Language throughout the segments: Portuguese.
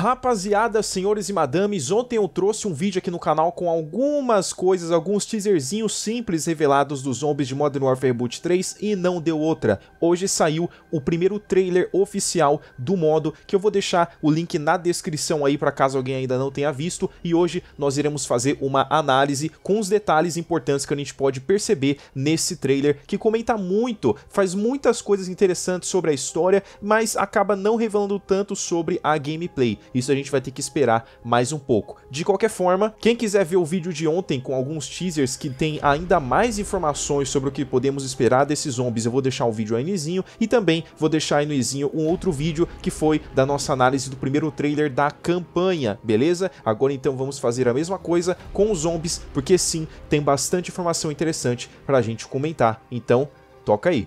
Rapaziada, senhores e madames, ontem eu trouxe um vídeo aqui no canal com algumas coisas, alguns teaserzinhos simples revelados dos zombies de Modern Warfare Boot 3 e não deu outra. Hoje saiu o primeiro trailer oficial do modo, que eu vou deixar o link na descrição aí para caso alguém ainda não tenha visto, e hoje nós iremos fazer uma análise com os detalhes importantes que a gente pode perceber nesse trailer, que comenta muito, faz muitas coisas interessantes sobre a história, mas acaba não revelando tanto sobre a gameplay. Isso a gente vai ter que esperar mais um pouco. De qualquer forma, quem quiser ver o vídeo de ontem com alguns teasers que tem ainda mais informações sobre o que podemos esperar desses zombies, eu vou deixar o vídeo aí no e também vou deixar aí no um outro vídeo que foi da nossa análise do primeiro trailer da campanha, beleza? Agora então vamos fazer a mesma coisa com os zombies, porque sim, tem bastante informação interessante pra gente comentar. Então, toca aí.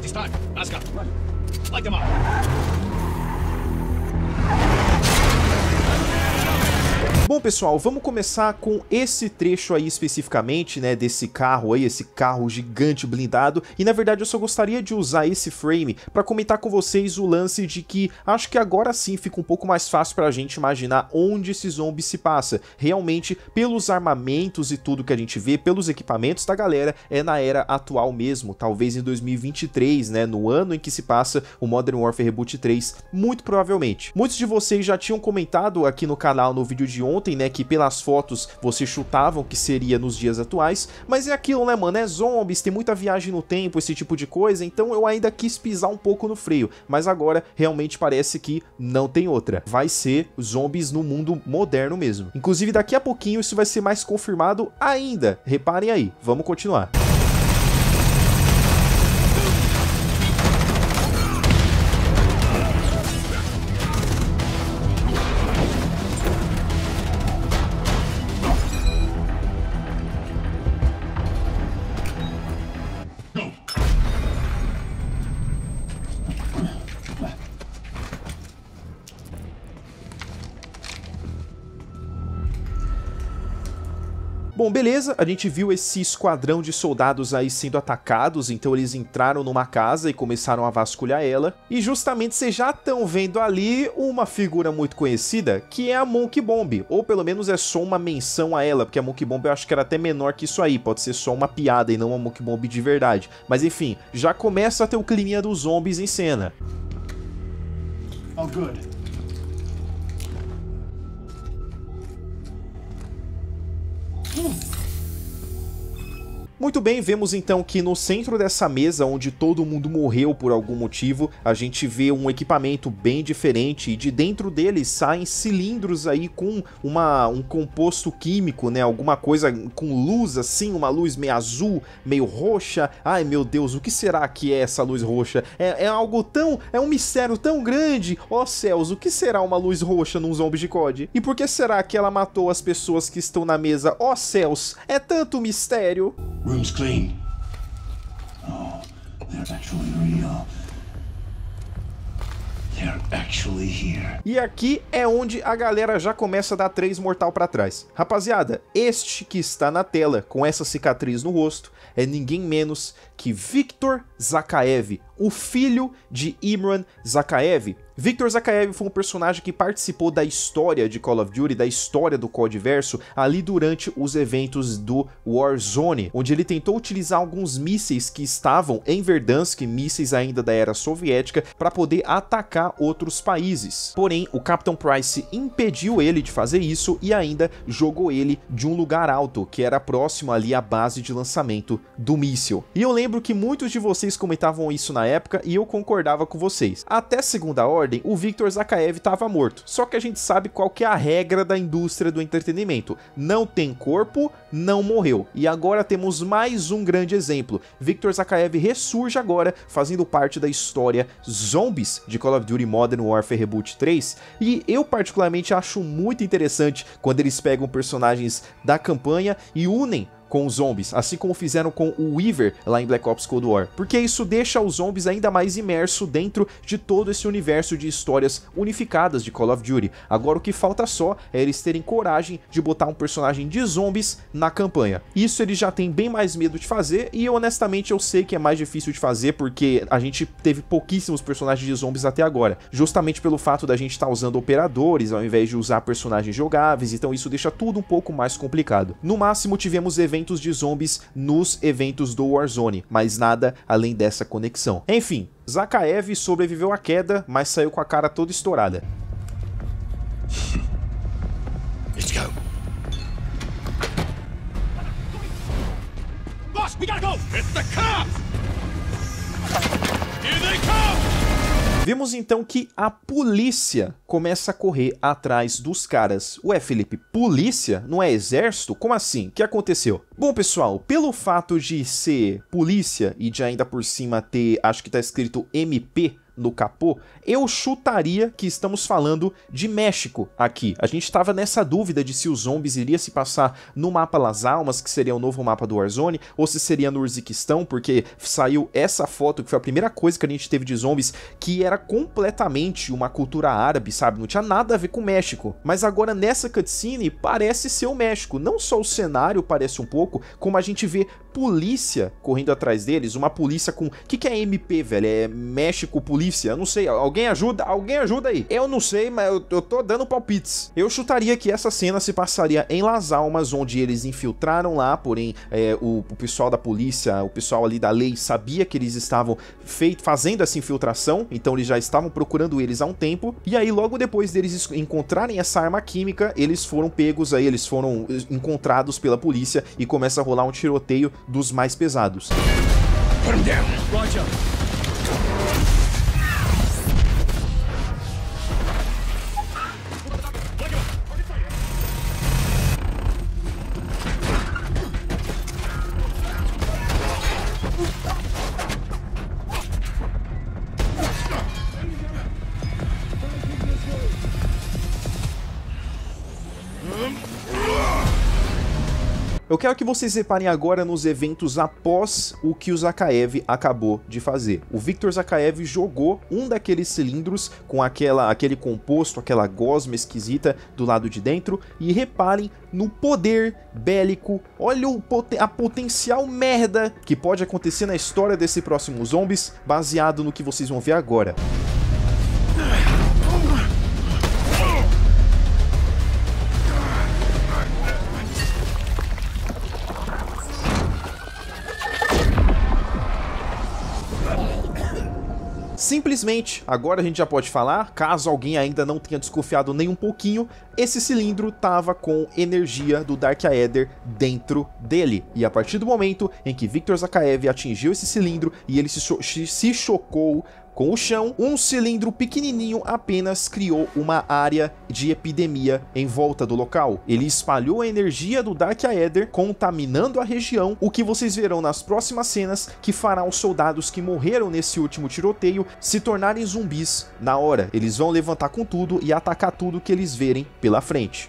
It Light them up. Bom, pessoal, vamos começar com esse trecho aí especificamente, né, desse carro aí, esse carro gigante blindado. E na verdade eu só gostaria de usar esse frame para comentar com vocês o lance de que acho que agora sim fica um pouco mais fácil pra gente imaginar onde esse zombie se passa. Realmente, pelos armamentos e tudo que a gente vê, pelos equipamentos da galera, é na era atual mesmo, talvez em 2023, né, no ano em que se passa o Modern Warfare Reboot 3, muito provavelmente. Muitos de vocês já tinham comentado aqui no canal no vídeo de ontem ontem, né, que pelas fotos vocês chutavam que seria nos dias atuais, mas é aquilo, né, mano, é zombies, tem muita viagem no tempo, esse tipo de coisa, então eu ainda quis pisar um pouco no freio, mas agora realmente parece que não tem outra. Vai ser zombies no mundo moderno mesmo. Inclusive, daqui a pouquinho isso vai ser mais confirmado ainda. Reparem aí, vamos continuar. beleza, a gente viu esse esquadrão de soldados aí sendo atacados, então eles entraram numa casa e começaram a vasculhar ela. E justamente vocês já estão vendo ali uma figura muito conhecida, que é a Monkey Bomb, ou pelo menos é só uma menção a ela, porque a Monkey Bomb eu acho que era até menor que isso aí, pode ser só uma piada e não uma Monkey Bomb de verdade. Mas enfim, já começa a ter o clima dos zombies em cena. All oh, good. Ooh. Muito bem, vemos então que no centro dessa mesa, onde todo mundo morreu por algum motivo, a gente vê um equipamento bem diferente e de dentro dele saem cilindros aí com uma, um composto químico, né? Alguma coisa com luz assim, uma luz meio azul, meio roxa. Ai meu Deus, o que será que é essa luz roxa? É, é algo tão. É um mistério tão grande! Ó oh, céus, o que será uma luz roxa num zombie de COD? E por que será que ela matou as pessoas que estão na mesa? Ó oh, céus, é tanto mistério! Room's clean. Oh, they're actually real. E aqui é onde a galera já começa a dar três mortal para trás. Rapaziada, este que está na tela com essa cicatriz no rosto é ninguém menos que Victor Zakaev, o filho de Imran Zakaev. Victor Zakaev foi um personagem que participou da história de Call of Duty, da história do Codiverso, ali durante os eventos do Warzone, onde ele tentou utilizar alguns mísseis que estavam em Verdansk, mísseis ainda da era soviética, para poder atacar outros países. Porém, o Capitão Price impediu ele de fazer isso e ainda jogou ele de um lugar alto, que era próximo ali à base de lançamento do míssil. E eu lembro que muitos de vocês comentavam isso na época e eu concordava com vocês. Até segunda ordem, o Victor Zakaev estava morto. Só que a gente sabe qual que é a regra da indústria do entretenimento. Não tem corpo, não morreu. E agora temos mais um grande exemplo. Victor Zakaev ressurge agora, fazendo parte da história Zombies de Call of Duty Modern Warfare Reboot 3. E eu particularmente acho muito interessante quando eles pegam personagens da campanha e unem com os zombies, assim como fizeram com o Weaver lá em Black Ops Cold War, porque isso deixa os zombies ainda mais imerso dentro de todo esse universo de histórias unificadas de Call of Duty. Agora o que falta só é eles terem coragem de botar um personagem de zombies na campanha. Isso eles já têm bem mais medo de fazer e honestamente eu sei que é mais difícil de fazer porque a gente teve pouquíssimos personagens de zombies até agora, justamente pelo fato da gente estar tá usando operadores ao invés de usar personagens jogáveis, então isso deixa tudo um pouco mais complicado. No máximo tivemos eventos eventos de zombies nos eventos do Warzone, mas nada além dessa conexão. Enfim, Zakaev sobreviveu à queda, mas saiu com a cara toda estourada. Let's go. Boss, we gotta go. It's the cops. Here they come. Vemos então que a polícia começa a correr atrás dos caras. Ué, Felipe, polícia? Não é exército? Como assim? O que aconteceu? Bom, pessoal, pelo fato de ser polícia e de ainda por cima ter, acho que tá escrito MP no capô, eu chutaria que estamos falando de México aqui. A gente estava nessa dúvida de se os zombies iria se passar no mapa Las Almas, que seria o novo mapa do Warzone, ou se seria no Urziquistão, porque saiu essa foto que foi a primeira coisa que a gente teve de zombies que era completamente uma cultura árabe, sabe? Não tinha nada a ver com o México. Mas agora nessa cutscene parece ser o México. Não só o cenário parece um pouco, como a gente vê polícia correndo atrás deles, uma polícia com... O que, que é MP, velho? É México Polícia eu não sei. Alguém ajuda? Alguém ajuda aí. Eu não sei, mas eu, eu tô dando palpites. Eu chutaria que essa cena se passaria em Las Almas, onde eles infiltraram lá, porém é, o, o, pessoal da polícia, o pessoal ali da lei sabia que eles estavam feito, fazendo essa infiltração, então eles já estavam procurando eles há um tempo. E aí, logo depois deles encontrarem essa arma química, eles foram pegos aí, eles foram eh, encontrados pela polícia e começa a rolar um tiroteio dos mais pesados. Put him down. Roger. Eu quero que vocês reparem agora nos eventos após o que o Zakaev acabou de fazer. O Victor Zakaev jogou um daqueles cilindros com aquela, aquele composto, aquela gosma esquisita do lado de dentro e reparem no poder bélico. Olha poten a potencial merda que pode acontecer na história desse próximo Zombies baseado no que vocês vão ver agora. Simplesmente, agora a gente já pode falar, caso alguém ainda não tenha desconfiado nem um pouquinho, esse cilindro tava com energia do Dark Aether dentro dele. E a partir do momento em que Victor Zakaev atingiu esse cilindro e ele se, cho se chocou com o chão, um cilindro pequenininho apenas criou uma área de epidemia em volta do local. Ele espalhou a energia do Dark Aether, contaminando a região, o que vocês verão nas próximas cenas, que fará os soldados que morreram nesse último tiroteio se tornarem zumbis na hora. Eles vão levantar com tudo e atacar tudo que eles verem pela frente.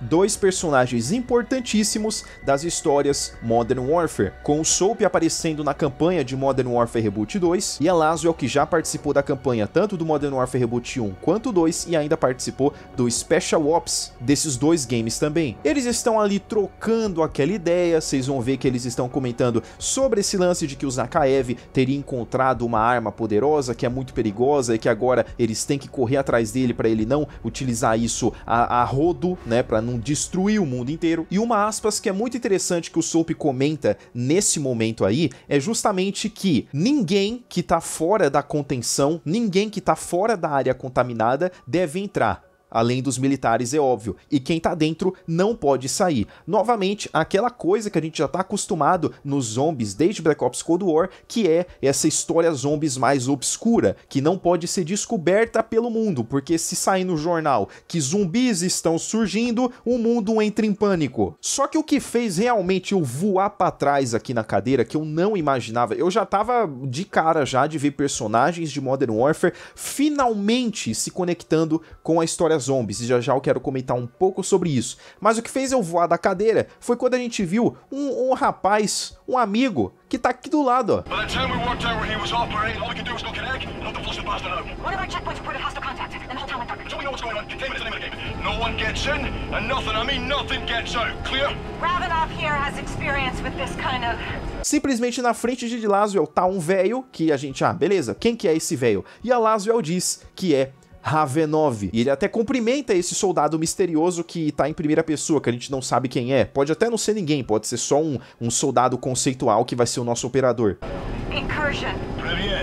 dois personagens importantíssimos das histórias Modern Warfare, com o Soap aparecendo na campanha de Modern Warfare Reboot 2 e a Laswell que já participou da campanha tanto do Modern Warfare Reboot 1 quanto 2 e ainda participou do Special Ops desses dois games também. Eles estão ali trocando aquela ideia, vocês vão ver que eles estão comentando sobre esse lance de que o Zakaev teria encontrado uma arma poderosa que é muito perigosa e que agora eles têm que correr atrás dele para ele não utilizar isso a, a rodo, né, para não destruir o mundo inteiro. E uma aspas que é muito interessante que o Soap comenta nesse momento aí é justamente que ninguém que tá fora da contenção, ninguém que tá fora da área contaminada deve entrar além dos militares, é óbvio. E quem tá dentro não pode sair. Novamente, aquela coisa que a gente já tá acostumado nos zombies desde Black Ops Cold War, que é essa história zombies mais obscura, que não pode ser descoberta pelo mundo, porque se sair no jornal que zumbis estão surgindo, o mundo entra em pânico. Só que o que fez realmente eu voar para trás aqui na cadeira, que eu não imaginava, eu já tava de cara já de ver personagens de Modern Warfare finalmente se conectando com a história Zombies, e já já eu quero comentar um pouco sobre isso. Mas o que fez eu voar da cadeira foi quando a gente viu um, um rapaz, um amigo, que tá aqui do lado, ó. Simplesmente na frente de Laswell tá um velho que a gente, ah, beleza, quem que é esse velho? E a Laswell diz que é Ravenov. E ele até cumprimenta esse soldado misterioso que tá em primeira pessoa, que a gente não sabe quem é. Pode até não ser ninguém, pode ser só um, um soldado conceitual que vai ser o nosso operador. Incursion. Premier.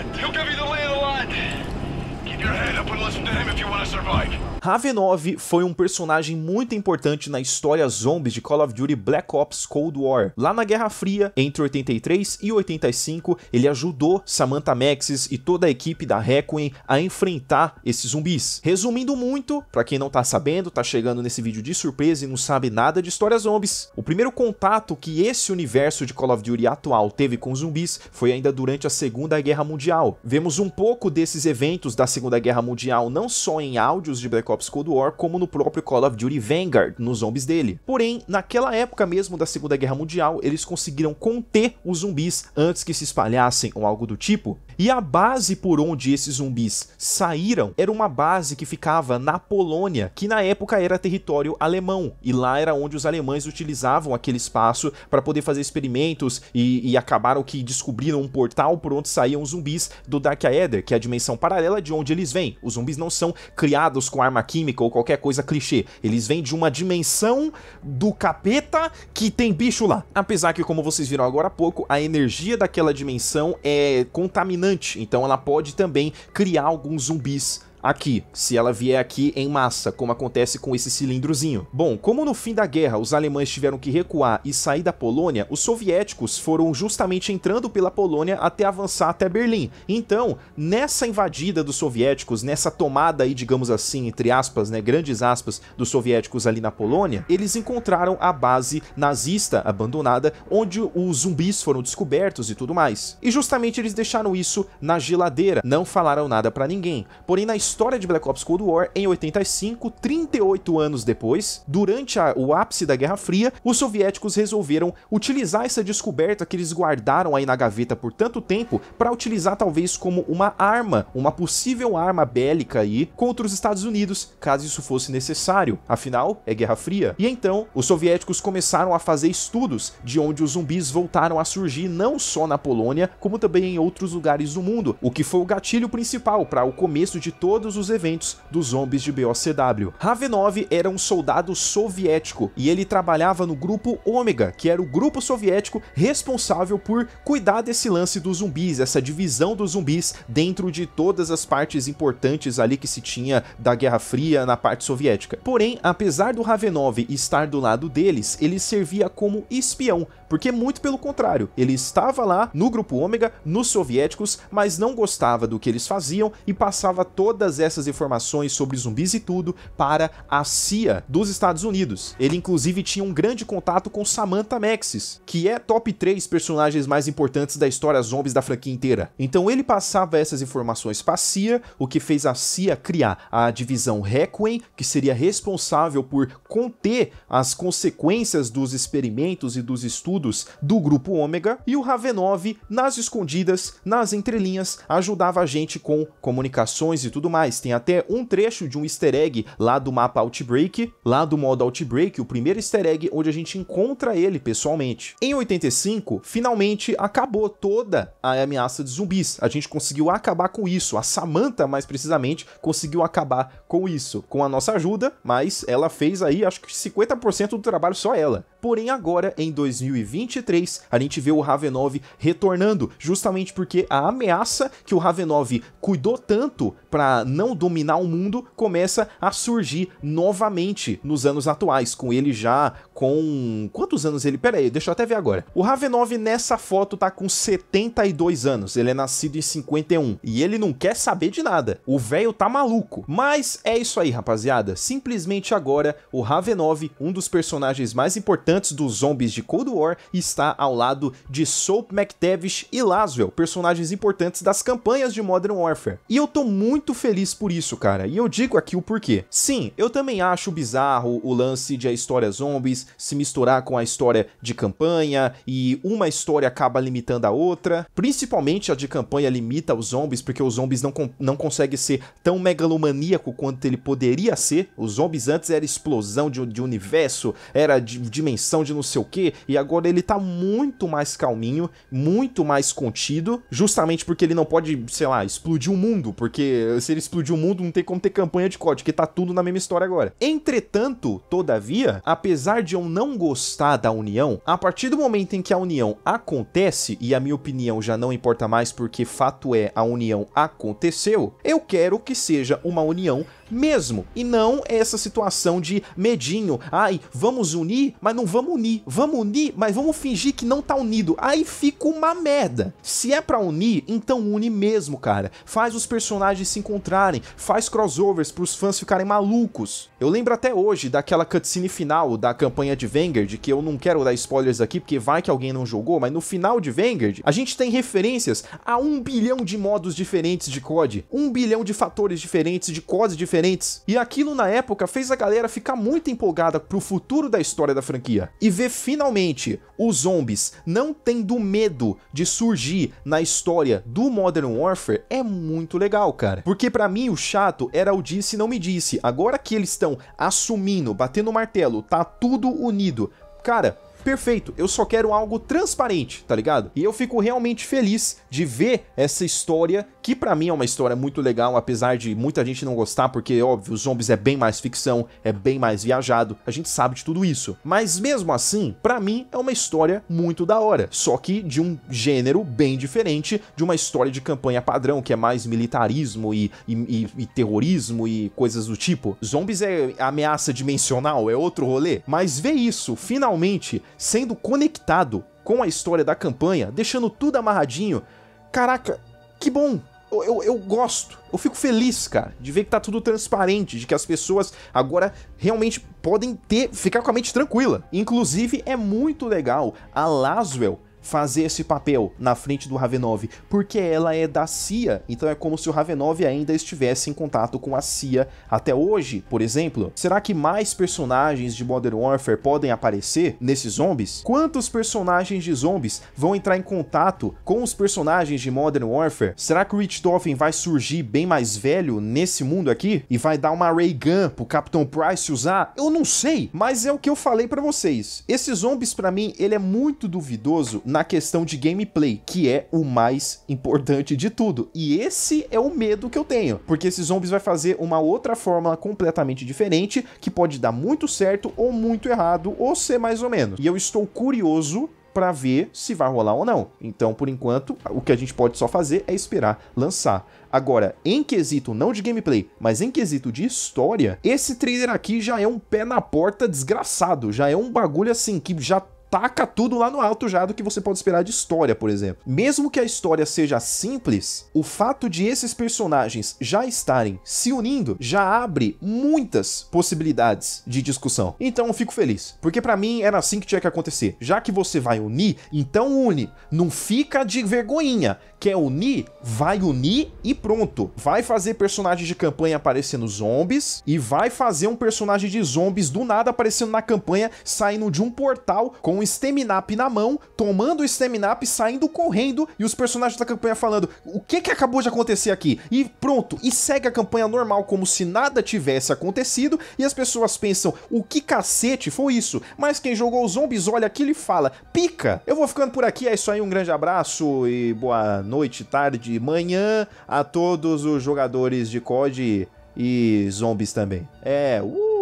Ravenov foi um personagem muito importante na história zombies de Call of Duty Black Ops Cold War. Lá na Guerra Fria, entre 83 e 85, ele ajudou Samantha Maxis e toda a equipe da Requiem a enfrentar esses zumbis. Resumindo muito, para quem não tá sabendo, tá chegando nesse vídeo de surpresa e não sabe nada de história zombies, o primeiro contato que esse universo de Call of Duty atual teve com zumbis foi ainda durante a Segunda Guerra Mundial. Vemos um pouco desses eventos da Segunda Guerra Mundial não só em áudios de Black Ops Ops Cold War, como no próprio Call of Duty Vanguard, nos zombies dele. Porém, naquela época mesmo da Segunda Guerra Mundial, eles conseguiram conter os zumbis antes que se espalhassem ou algo do tipo, e a base por onde esses zumbis saíram era uma base que ficava na Polônia, que na época era território alemão, e lá era onde os alemães utilizavam aquele espaço para poder fazer experimentos e, e, acabaram que descobriram um portal por onde saíam os zumbis do Dark Aether, que é a dimensão paralela de onde eles vêm. Os zumbis não são criados com arma química ou qualquer coisa clichê, eles vêm de uma dimensão do capeta que tem bicho lá. Apesar que, como vocês viram agora há pouco, a energia daquela dimensão é contaminante dominante, então ela pode também criar alguns zumbis aqui, se ela vier aqui em massa, como acontece com esse cilindrozinho. Bom, como no fim da guerra os alemães tiveram que recuar e sair da Polônia, os soviéticos foram justamente entrando pela Polônia até avançar até Berlim. Então, nessa invadida dos soviéticos, nessa tomada aí, digamos assim, entre aspas, né, grandes aspas, dos soviéticos ali na Polônia, eles encontraram a base nazista abandonada, onde os zumbis foram descobertos e tudo mais. E justamente eles deixaram isso na geladeira, não falaram nada para ninguém. Porém, na história história de Black Ops Cold War em 85, 38 anos depois, durante a, o ápice da Guerra Fria, os soviéticos resolveram utilizar essa descoberta que eles guardaram aí na gaveta por tanto tempo para utilizar talvez como uma arma, uma possível arma bélica aí contra os Estados Unidos, caso isso fosse necessário. Afinal, é Guerra Fria. E então, os soviéticos começaram a fazer estudos de onde os zumbis voltaram a surgir não só na Polônia, como também em outros lugares do mundo, o que foi o gatilho principal para o começo de todo todos os eventos dos zombies de BOCW. Ravenov era um soldado soviético e ele trabalhava no grupo Ômega, que era o grupo soviético responsável por cuidar desse lance dos zumbis, essa divisão dos zumbis dentro de todas as partes importantes ali que se tinha da Guerra Fria na parte soviética. Porém, apesar do Ravenov estar do lado deles, ele servia como espião, porque muito pelo contrário, ele estava lá no grupo Ômega, nos soviéticos, mas não gostava do que eles faziam e passava todas todas essas informações sobre zumbis e tudo para a CIA dos Estados Unidos. Ele inclusive tinha um grande contato com Samantha Maxis, que é top 3 personagens mais importantes da história zombies da franquia inteira. Então ele passava essas informações para a CIA, o que fez a CIA criar a divisão Requiem, que seria responsável por conter as consequências dos experimentos e dos estudos do grupo Ômega, e o Ravenov, nas escondidas, nas entrelinhas, ajudava a gente com comunicações e tudo mais tem até um trecho de um easter egg lá do mapa Outbreak, lá do modo Outbreak, o primeiro easter egg onde a gente encontra ele pessoalmente. Em 85, finalmente acabou toda a ameaça de zumbis. A gente conseguiu acabar com isso. A Samantha, mais precisamente, conseguiu acabar com isso. Com a nossa ajuda, mas ela fez aí acho que 50% do trabalho só ela. Porém, agora, em 2023, a gente vê o Ravenov retornando, justamente porque a ameaça que o Ravenov cuidou tanto para não dominar o mundo começa a surgir novamente nos anos atuais, com ele já com. Quantos anos ele? Pera aí, deixa eu até ver agora. O Ravenov nessa foto tá com 72 anos, ele é nascido em 51 e ele não quer saber de nada. O velho tá maluco. Mas é isso aí, rapaziada. Simplesmente agora, o Ravenov, um dos personagens mais importantes dos zombies de Cold War, está ao lado de Soap McTavish e Laswell, personagens importantes das campanhas de Modern Warfare. E eu tô muito feliz feliz por isso, cara, e eu digo aqui o porquê. Sim, eu também acho bizarro o lance de a história zombies se misturar com a história de campanha e uma história acaba limitando a outra, principalmente a de campanha limita os zombies porque os zombies não, não conseguem ser tão megalomaníaco quanto ele poderia ser. Os zombies antes era explosão de, de universo, era de dimensão de não sei o que, e agora ele tá muito mais calminho, muito mais contido, justamente porque ele não pode, sei lá, explodir o mundo, porque se ele explodiu o mundo, não tem como ter campanha de COD, que tá tudo na mesma história agora. Entretanto, todavia, apesar de eu não gostar da união, a partir do momento em que a união acontece, e a minha opinião já não importa mais porque fato é a união aconteceu, eu quero que seja uma união mesmo. E não essa situação de medinho. Ai, vamos unir, mas não vamos unir. Vamos unir, mas vamos fingir que não tá unido. Aí fica uma merda. Se é pra unir, então une mesmo, cara. Faz os personagens se encontrarem, faz crossovers pros fãs ficarem malucos. Eu lembro até hoje daquela cutscene final da campanha de Vanguard, que eu não quero dar spoilers aqui, porque vai que alguém não jogou, mas no final de Vanguard, a gente tem referências a um bilhão de modos diferentes de COD, um bilhão de fatores diferentes, de CODs diferentes diferentes. E aquilo na época fez a galera ficar muito empolgada pro futuro da história da franquia e ver finalmente os zombies não tendo medo de surgir na história do Modern Warfare é muito legal, cara. Porque para mim o chato era o disse não me disse. Agora que eles estão assumindo, batendo o martelo, tá tudo unido. Cara, perfeito, eu só quero algo transparente, tá ligado? E eu fico realmente feliz de ver essa história que para mim é uma história muito legal, apesar de muita gente não gostar, porque óbvio, os zombies é bem mais ficção, é bem mais viajado, a gente sabe de tudo isso. Mas mesmo assim, para mim é uma história muito da hora, só que de um gênero bem diferente de uma história de campanha padrão, que é mais militarismo e, e, e, e terrorismo e coisas do tipo. Zombies é ameaça dimensional, é outro rolê. Mas ver isso finalmente sendo conectado com a história da campanha, deixando tudo amarradinho. Caraca, que bom! eu, eu, gosto, eu fico feliz, cara, de ver que tá tudo transparente, de que as pessoas agora realmente podem ter, ficar com a mente tranquila. Inclusive, é muito legal a Laswell fazer esse papel na frente do Ravenov, porque ela é da CIA, então é como se o Ravenov ainda estivesse em contato com a CIA até hoje, por exemplo. Será que mais personagens de Modern Warfare podem aparecer nesses zombies? Quantos personagens de zombies vão entrar em contato com os personagens de Modern Warfare? Será que o Richthofen vai surgir bem mais velho nesse mundo aqui e vai dar uma ray gun pro Capitão Price usar? Eu não sei, mas é o que eu falei para vocês. esse zombies para mim, ele é muito duvidoso na questão de gameplay, que é o mais importante de tudo. E esse é o medo que eu tenho, porque esses zombies vai fazer uma outra fórmula completamente diferente, que pode dar muito certo ou muito errado, ou ser mais ou menos. E eu estou curioso para ver se vai rolar ou não. Então, por enquanto, o que a gente pode só fazer é esperar lançar. Agora, em quesito não de gameplay, mas em quesito de história, esse trailer aqui já é um pé na porta desgraçado, já é um bagulho assim que já taca tudo lá no alto já do que você pode esperar de história, por exemplo. Mesmo que a história seja simples, o fato de esses personagens já estarem se unindo já abre muitas possibilidades de discussão. Então eu fico feliz, porque para mim era assim que tinha que acontecer. Já que você vai unir, então une. Não fica de vergonhinha. Quer unir? Vai unir e pronto. Vai fazer personagens de campanha aparecendo zombies e vai fazer um personagem de zombies do nada aparecendo na campanha, saindo de um portal com um Steminap na mão, tomando o Steminap, saindo correndo e os personagens da campanha falando o que que acabou de acontecer aqui? E pronto, e segue a campanha normal como se nada tivesse acontecido e as pessoas pensam o que cacete foi isso? Mas quem jogou os zombies olha aquilo e fala pica! Eu vou ficando por aqui, é isso aí, um grande abraço e boa noite, tarde, manhã a todos os jogadores de COD e zombies também. É, uh!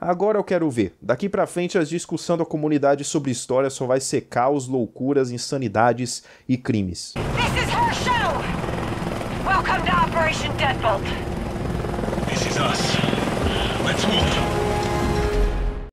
Agora eu quero ver. Daqui para frente a discussão da comunidade sobre história só vai ser caos, loucuras, insanidades e crimes. This is her show. Welcome to Operation Deadbolt. This is us.